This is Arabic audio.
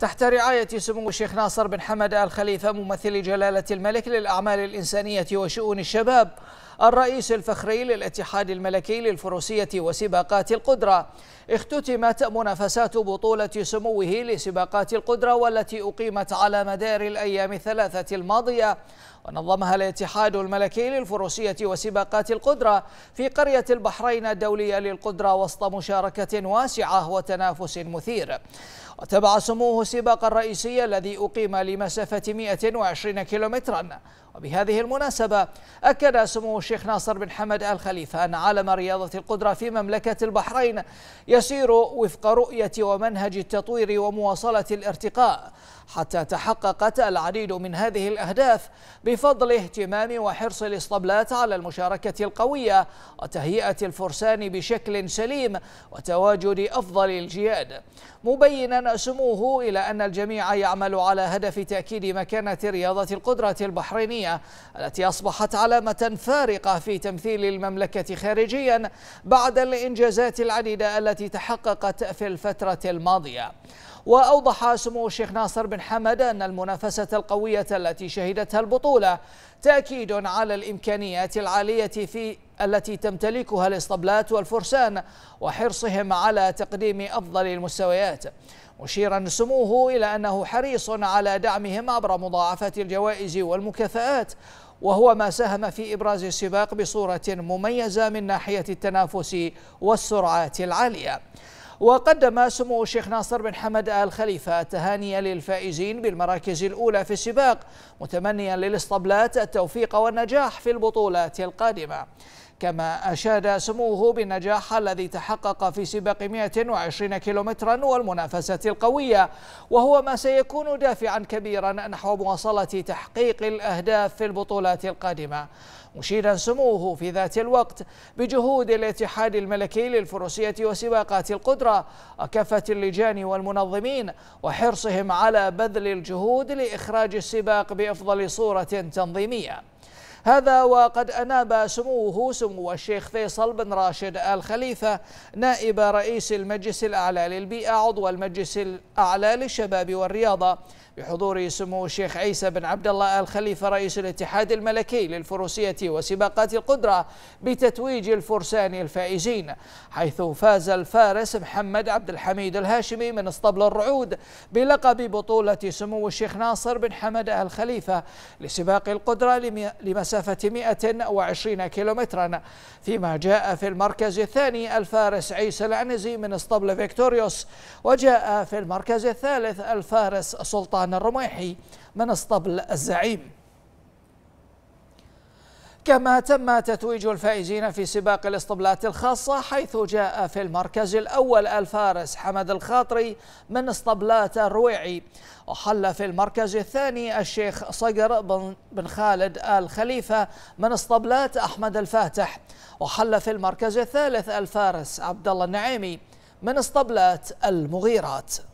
تحت رعاية سمو الشيخ ناصر بن حمد آل خليفة ممثل جلالة الملك للأعمال الإنسانية وشؤون الشباب الرئيس الفخري للاتحاد الملكي للفروسية وسباقات القدرة اختتمت منافسات بطولة سموه لسباقات القدرة والتي أقيمت على مدار الأيام الثلاثة الماضية ونظمها الاتحاد الملكي للفروسية وسباقات القدرة في قرية البحرين الدولية للقدرة وسط مشاركة واسعة وتنافس مثير وتبع سموه سباق الرئيسي الذي أقيم لمسافة 120 كيلومترا وبهذه المناسبة أكد سمو الشيخ ناصر بن حمد آل خليفة أن عالم رياضة القدرة في مملكة البحرين يسير وفق رؤية ومنهج التطوير ومواصلة الارتقاء حتى تحققت العديد من هذه الأهداف بفضل اهتمام وحرص الإسطبلات على المشاركة القوية وتهيئة الفرسان بشكل سليم وتواجد أفضل الجياد مبينا سموه إلى أن الجميع يعمل على هدف تأكيد مكانة رياضة القدرة البحرينية الإيرانية التي أصبحت علامة فارقة في تمثيل المملكة خارجيا بعد الإنجازات العديدة التي تحققت في الفترة الماضية وأوضح سمو الشيخ ناصر بن حمد أن المنافسة القوية التي شهدتها البطولة تأكيد على الإمكانيات العالية في التي تمتلكها الاسطبلات والفرسان وحرصهم على تقديم افضل المستويات مشيرا سموه الى انه حريص على دعمهم عبر مضاعفه الجوائز والمكافآت وهو ما ساهم في ابراز السباق بصوره مميزه من ناحيه التنافس والسرعات العاليه وقدم سمو الشيخ ناصر بن حمد آل خليفة تهانيا للفائزين بالمراكز الأولى في السباق متمنيا للإسطبلات التوفيق والنجاح في البطولات القادمة كما أشاد سموه بالنجاح الذي تحقق في سباق 120 كيلومترا والمنافسة القوية وهو ما سيكون دافعا كبيرا نحو مواصلة تحقيق الأهداف في البطولات القادمة مشيدا سموه في ذات الوقت بجهود الاتحاد الملكي للفروسية وسباقات القدرة وكافة اللجان والمنظمين وحرصهم على بذل الجهود لإخراج السباق بأفضل صورة تنظيمية هذا وقد أناب سموه سمو الشيخ فيصل بن راشد آل خليفة نائب رئيس المجلس الأعلى للبيئة عضو المجلس الأعلى للشباب والرياضة بحضور سمو الشيخ عيسى بن عبد الله الخليفة رئيس الاتحاد الملكي للفروسية وسباقات القدرة بتتويج الفرسان الفائزين حيث فاز الفارس محمد عبد الحميد الهاشمي من اسطبل الرعود بلقب بطولة سمو الشيخ ناصر بن حمد الخليفة لسباق القدرة لمسافة 120 كيلومترا فيما جاء في المركز الثاني الفارس عيسى العنزي من اسطبل فيكتوريوس وجاء في المركز الثالث الفارس سلطان عن الرميحي من اسطبل الزعيم كما تم تتويج الفائزين في سباق الاسطبلات الخاصة حيث جاء في المركز الأول الفارس حمد الخاطري من اسطبلات الرويعي وحل في المركز الثاني الشيخ صقر بن خالد آل خليفة من اسطبلات أحمد الفاتح وحل في المركز الثالث الفارس عبد الله النعيمي من اسطبلات المغيرات